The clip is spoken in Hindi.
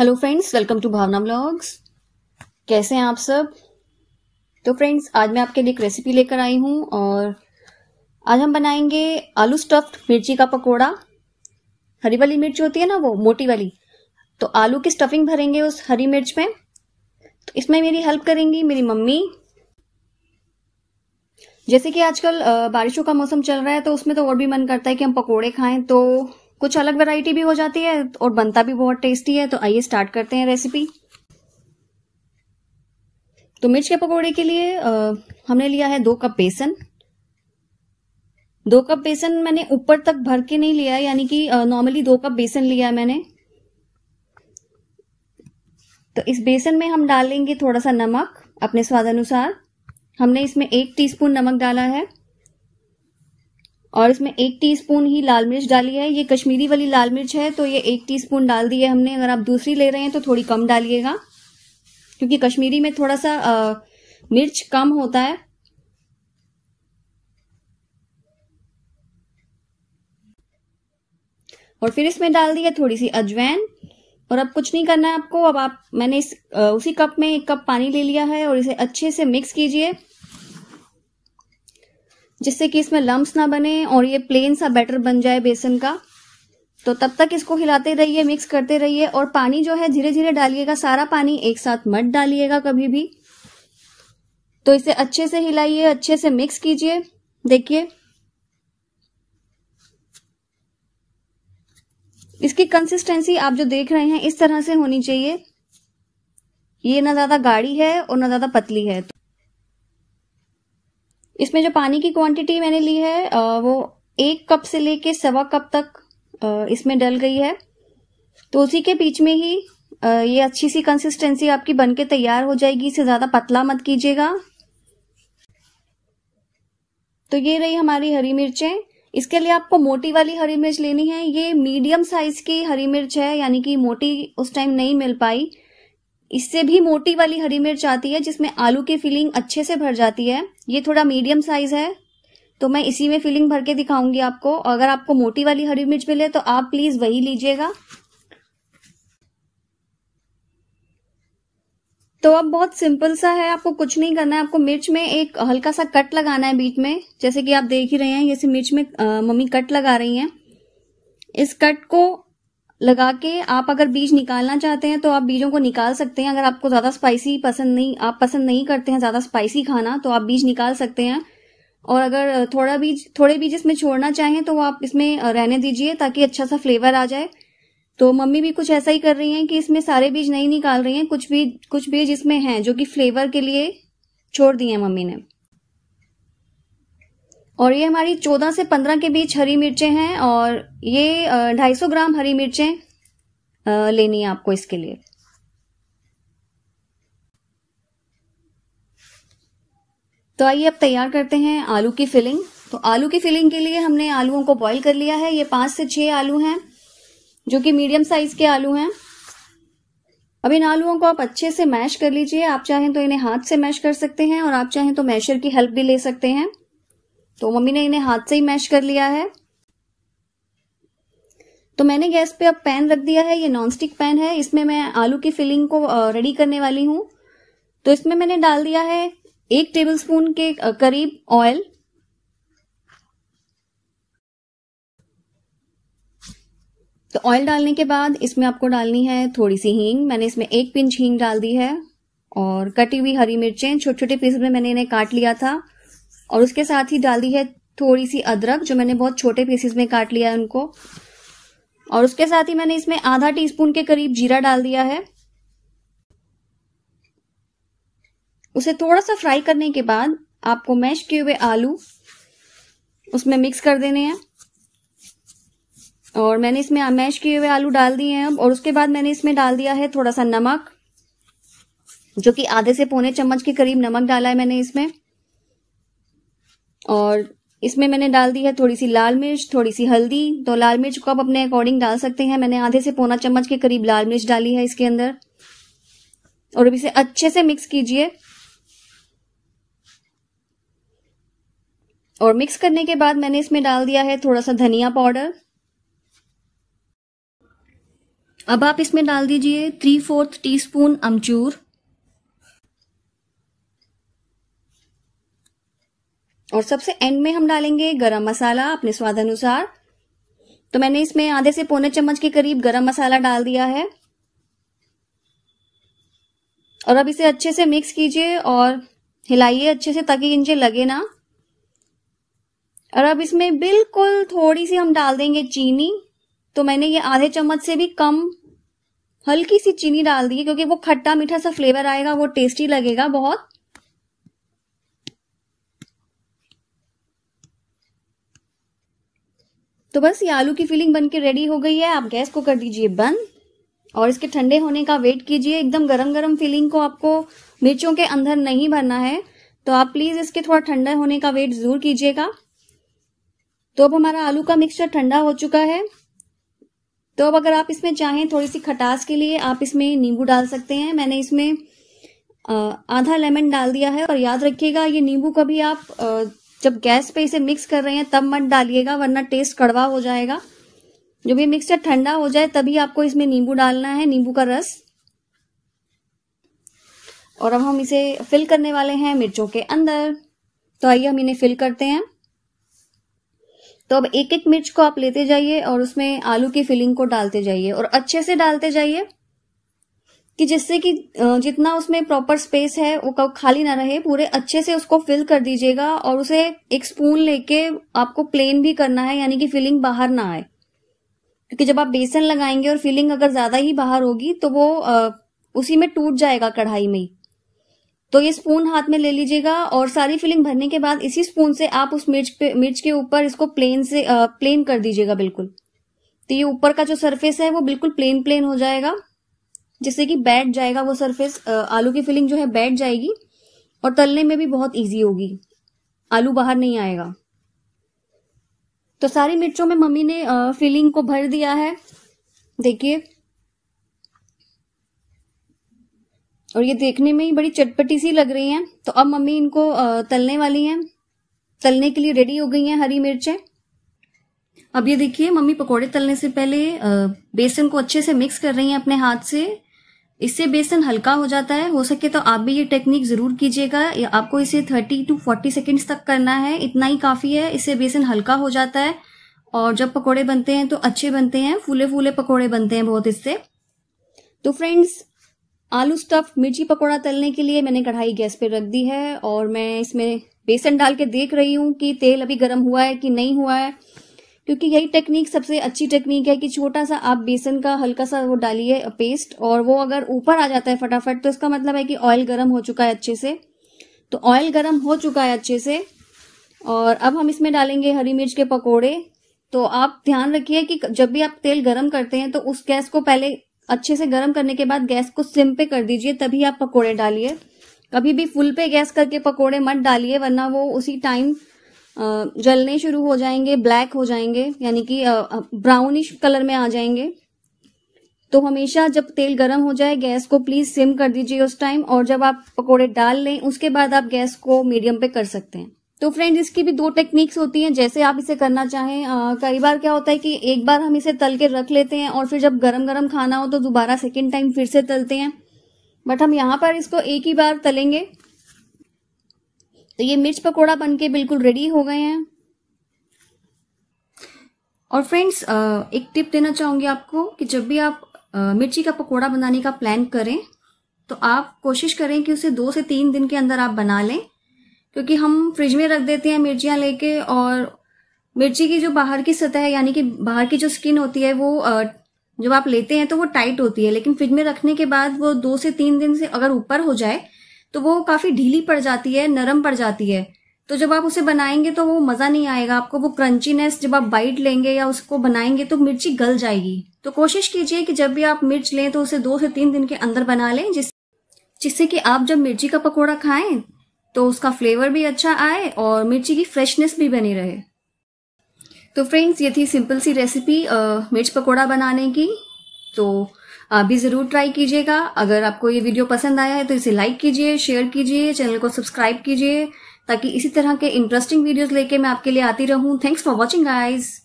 hello friends welcome to Bhavna blogs कैसे हैं आप सब तो फ्रेंड्स आज मैं आपके लिए एक रेसिपी लेकर आई हूं और आज हम बनाएंगे आलू स्टफ्ड मिर्ची का पकोड़ा हरी वाली मिर्च होती है ना वो मोटी वाली तो आलू की स्टफिंग भरेंगे उस हरी मिर्च में तो इसमें मेरी हेल्प करेंगी मेरी मम्मी जैसे कि आजकल बारिशों का मौसम चल रहा है तो उसमें तो और भी मन करता है कि हम पकोड़े खाएं तो कुछ अलग वैरायटी भी हो जाती है और बनता भी बहुत टेस्टी है तो आइए स्टार्ट करते हैं रेसिपी तो मिर्च के पकौड़े के लिए आ, हमने लिया है दो कप बेसन दो कप बेसन मैंने ऊपर तक भर के नहीं लिया यानी कि नॉर्मली दो कप बेसन लिया मैंने तो इस बेसन में हम डालेंगे थोड़ा सा नमक अपने स्वाद अनुसार हमने इसमें एक टीस्पून नमक डाला है और इसमें एक टीस्पून ही लाल मिर्च डाली है ये कश्मीरी वाली लाल मिर्च है तो ये एक टीस्पून डाल दी है हमने अगर आप दूसरी ले रहे हैं तो थोड़ी कम डालिएगा क्योंकि कश्मीरी में थोड़ा सा आ, मिर्च कम होता है और फिर इसमें डाल दिया थोड़ी सी अजवैन और अब कुछ नहीं करना है आपको अब आप मैंने इस उसी कप में एक कप पानी ले लिया है और इसे अच्छे से मिक्स कीजिए जिससे कि इसमें लम्ब ना बने और ये प्लेन सा बैटर बन जाए बेसन का तो तब तक इसको हिलाते रहिए मिक्स करते रहिए और पानी जो है धीरे धीरे डालिएगा सारा पानी एक साथ मत डालिएगा कभी भी तो इसे अच्छे से हिलाइए अच्छे से मिक्स कीजिए देखिए इसकी कंसिस्टेंसी आप जो देख रहे हैं इस तरह से होनी चाहिए ये ना ज्यादा गाढ़ी है और ना ज्यादा पतली है इसमें जो पानी की क्वांटिटी मैंने ली है वो एक कप से लेके सवा कप तक इसमें डल गई है तो उसी के बीच में ही ये अच्छी सी कंसिस्टेंसी आपकी बन के तैयार हो जाएगी इसे ज़्यादा पतला मत कीजिएगा तो ये रही हमारी हरी मिर्चें इसके लिए आपको मोटी वाली हरी मिर्च लेनी है ये मीडियम साइज की हरी मिर्च है यानी कि मोटी उस टाइम नहीं मिल पाई इससे भी मोटी वाली हरी मिर्च आती है जिसमें आलू की फिलिंग अच्छे से भर जाती है ये थोड़ा मीडियम साइज है तो मैं इसी में फिलिंग भर के दिखाऊंगी आपको अगर आपको मोटी वाली हरी मिर्च मिले तो आप प्लीज वही लीजिएगा तो अब बहुत सिंपल सा है आपको कुछ नहीं करना है आपको मिर्च में एक हल्का सा कट लगाना है बीच में जैसे कि आप देख ही रहे हैं जैसे मिर्च में आ, मम्मी कट लगा रही हैं इस कट को लगा के आप अगर बीज निकालना चाहते हैं तो आप बीजों को निकाल सकते हैं अगर आपको ज़्यादा स्पाइसी पसंद नहीं आप पसंद नहीं करते हैं ज़्यादा स्पाइसी खाना तो आप बीज निकाल सकते हैं और अगर थोड़ा बीज थोड़े बीज इसमें छोड़ना चाहें तो आप इसमें रहने दीजिए ताकि अच्छा सा फ्लेवर आ जाए तो मम्मी भी कुछ ऐसा ही कर रही हैं कि इसमें सारे बीज नहीं निकाल रही हैं कुछ बीज कुछ बीज इसमें हैं जो कि फ्लेवर के लिए छोड़ दिए हैं मम्मी ने और ये हमारी 14 से 15 के बीच हरी मिर्चें हैं और ये 250 ग्राम हरी मिर्चें लेनी है आपको इसके लिए तो आइए अब तैयार करते हैं आलू की फिलिंग तो आलू की फिलिंग के लिए हमने आलूओं को बॉईल कर लिया है ये पांच से छह आलू हैं जो कि मीडियम साइज के आलू हैं अब इन आलूओं को आप अच्छे से मैश कर लीजिए आप चाहें तो इन्हें हाथ से मैश कर सकते हैं और आप चाहें तो मैशर की हेल्प भी ले सकते हैं तो मम्मी ने इन्हें हाथ से ही मैश कर लिया है तो मैंने गैस पे अब पैन रख दिया है ये नॉनस्टिक पैन है इसमें मैं आलू की फिलिंग को रेडी करने वाली हूं तो इसमें मैंने डाल दिया है एक टेबलस्पून के करीब ऑयल तो ऑयल डालने के बाद इसमें आपको डालनी है थोड़ी सी हींग मैंने इसमें एक पिंच हींग डाल दी है और कटी हुई हरी मिर्चें छोटे छोटे पीस में मैंने इन्हें काट लिया था और उसके साथ ही डाल दी है थोड़ी सी अदरक जो मैंने बहुत छोटे पीसेस में काट लिया है उनको और उसके साथ ही मैंने इसमें आधा टीस्पून के करीब जीरा डाल दिया है उसे थोड़ा सा फ्राई करने के बाद आपको मैश किए हुए आलू उसमें मिक्स कर देने हैं और मैंने इसमें मैश किए हुए आलू डाल दिए हैं और उसके बाद मैंने इसमें डाल दिया है थोड़ा सा नमक जो कि आधे से पौने चम्मच के करीब नमक डाला है मैंने इसमें और इसमें मैंने डाल दी है थोड़ी सी लाल मिर्च थोड़ी सी हल्दी तो लाल मिर्च को आप अपने अकॉर्डिंग डाल सकते हैं मैंने आधे से पौना चम्मच के करीब लाल मिर्च डाली है इसके अंदर और अब इसे अच्छे से मिक्स कीजिए और मिक्स करने के बाद मैंने इसमें डाल दिया है थोड़ा सा धनिया पाउडर अब आप इसमें डाल दीजिए थ्री फोर्थ टीस्पून अमचूर और सबसे एंड में हम डालेंगे गरम मसाला अपने स्वाद अनुसार तो मैंने इसमें आधे से पौने चम्मच के करीब गरम मसाला डाल दिया है और अब इसे अच्छे से मिक्स कीजिए और हिलाइए अच्छे से ताकि इंजे लगे ना और अब इसमें बिल्कुल थोड़ी सी हम डाल देंगे चीनी तो मैंने ये आधे चम्मच से भी कम हल्की सी चीनी डाल दी है क्योंकि वो खट्टा मीठा सा फ्लेवर आएगा वो टेस्टी लगेगा बहुत तो बस ये आलू की फिलिंग बनके रेडी हो गई है आप गैस को कर दीजिए बंद और इसके ठंडे होने का वेट कीजिए एकदम गरम गरम फिलिंग को आपको मिर्चों के अंदर नहीं भरना है तो आप प्लीज इसके थोड़ा ठंडा होने का वेट जरूर कीजिएगा तो अब हमारा आलू का मिक्सचर ठंडा हो चुका है तो अब अगर आप इसमें चाहें थोड़ी सी खटास के लिए आप इसमें नींबू डाल सकते हैं मैंने इसमें आधा लेमन डाल दिया है और याद रखिएगा ये नींबू कभी आप जब गैस पे इसे मिक्स कर रहे हैं तब मत डालिएगा वरना टेस्ट कड़वा हो जाएगा जब ये मिक्सचर ठंडा हो जाए तभी आपको इसमें नींबू डालना है नींबू का रस और अब हम इसे फिल करने वाले हैं मिर्चों के अंदर तो आइए हम इन्हें फिल करते हैं तो अब एक एक मिर्च को आप लेते जाइए और उसमें आलू की फिलिंग को डालते जाइए और अच्छे से डालते जाइए कि जिससे कि जितना उसमें प्रॉपर स्पेस है वो खाली ना रहे पूरे अच्छे से उसको फिल कर दीजिएगा और उसे एक स्पून लेके आपको प्लेन भी करना है यानी कि फिलिंग बाहर ना आए क्योंकि जब आप बेसन लगाएंगे और फिलिंग अगर ज्यादा ही बाहर होगी तो वो उसी में टूट जाएगा कढ़ाई में तो ये स्पून हाथ में ले लीजिएगा और सारी फिलिंग भरने के बाद इसी स्पून से आप उस मिर्च पे मिर्च के ऊपर इसको प्लेन से प्लेन कर दीजिएगा बिल्कुल तो ये ऊपर का जो सरफेस है वो बिल्कुल प्लेन प्लेन हो जाएगा जिससे कि बैठ जाएगा वो सरफेस आलू की फिलिंग जो है बैठ जाएगी और तलने में भी बहुत ईजी होगी आलू बाहर नहीं आएगा तो सारी मिर्चों में मम्मी ने फिलिंग को भर दिया है देखिए और ये देखने में ही बड़ी चटपटी सी लग रही हैं तो अब मम्मी इनको तलने वाली हैं तलने के लिए रेडी हो गई हैं हरी मिर्चें अब ये देखिए मम्मी पकोड़े तलने से पहले बेसन को अच्छे से मिक्स कर रही हैं अपने हाथ से इससे बेसन हल्का हो जाता है हो सके तो आप भी ये टेक्निक ज़रूर कीजिएगा आपको इसे 30 टू 40 सेकेंड्स तक करना है इतना ही काफ़ी है इससे बेसन हल्का हो जाता है और जब पकोड़े बनते हैं तो अच्छे बनते हैं फूले फूले पकोड़े बनते हैं बहुत इससे तो फ्रेंड्स आलू स्टफ मिर्ची पकोड़ा तलने के लिए मैंने कढ़ाई गैस पर रख दी है और मैं इसमें बेसन डाल के देख रही हूँ कि तेल अभी गर्म हुआ है कि नहीं हुआ है क्योंकि यही टेक्निक सबसे अच्छी टेक्निक है कि छोटा सा आप बेसन का हल्का सा वो डालिए पेस्ट और वो अगर ऊपर आ जाता है फटाफट तो इसका मतलब है कि ऑयल गर्म हो चुका है अच्छे से तो ऑयल गर्म हो चुका है अच्छे से और अब हम इसमें डालेंगे हरी मिर्च के पकोड़े तो आप ध्यान रखिए कि जब भी आप तेल गर्म करते हैं तो उस गैस को पहले अच्छे से गर्म करने के बाद गैस को सिम पे कर दीजिए तभी आप पकोड़े डालिए कभी भी फुल पे गैस करके पकोड़े मत डालिए वरना वो उसी टाइम जलने शुरू हो जाएंगे ब्लैक हो जाएंगे यानी कि ब्राउनिश कलर में आ जाएंगे तो हमेशा जब तेल गर्म हो जाए गैस को प्लीज सिम कर दीजिए उस टाइम और जब आप पकोड़े डाल लें उसके बाद आप गैस को मीडियम पे कर सकते हैं तो फ्रेंड्स इसकी भी दो टेक्निक्स होती हैं जैसे आप इसे करना चाहें कई बार क्या होता है कि एक बार हम इसे तल के रख लेते हैं और फिर जब गरम गरम खाना हो तो दोबारा सेकेंड टाइम फिर से तलते हैं बट हम यहाँ पर इसको एक ही बार तलेंगे तो ये मिर्च पकोड़ा बनके बिल्कुल रेडी हो गए हैं और फ्रेंड्स एक टिप देना चाहूंगी आपको कि जब भी आप मिर्ची का पकोड़ा बनाने का प्लान करें तो आप कोशिश करें कि उसे दो से तीन दिन के अंदर आप बना लें क्योंकि हम फ्रिज में रख देते हैं मिर्चियां लेके और मिर्ची की जो बाहर की सतह है यानी कि बाहर की जो स्किन होती है वो जब आप लेते हैं तो वो टाइट होती है लेकिन फ्रिज में रखने के बाद वो दो से तीन दिन से अगर ऊपर हो जाए तो वो काफी ढीली पड़ जाती है नरम पड़ जाती है तो जब आप उसे बनाएंगे तो वो मजा नहीं आएगा आपको वो क्रंचीनेस जब आप बाइट लेंगे या उसको बनाएंगे तो मिर्ची गल जाएगी तो कोशिश कीजिए कि जब भी आप मिर्च लें तो उसे दो से तीन दिन के अंदर बना लें जिस जिससे कि आप जब मिर्ची का पकौड़ा खाएं तो उसका फ्लेवर भी अच्छा आए और मिर्ची की फ्रेशनेस भी बनी रहे तो फ्रेंड्स ये थी सिंपल सी रेसिपी मिर्च पकौड़ा बनाने की तो आप भी जरूर ट्राई कीजिएगा अगर आपको ये वीडियो पसंद आया है तो इसे लाइक कीजिए शेयर कीजिए चैनल को सब्सक्राइब कीजिए ताकि इसी तरह के इंटरेस्टिंग वीडियोस लेके मैं आपके लिए आती रहूं थैंक्स फॉर वॉचिंग आइज़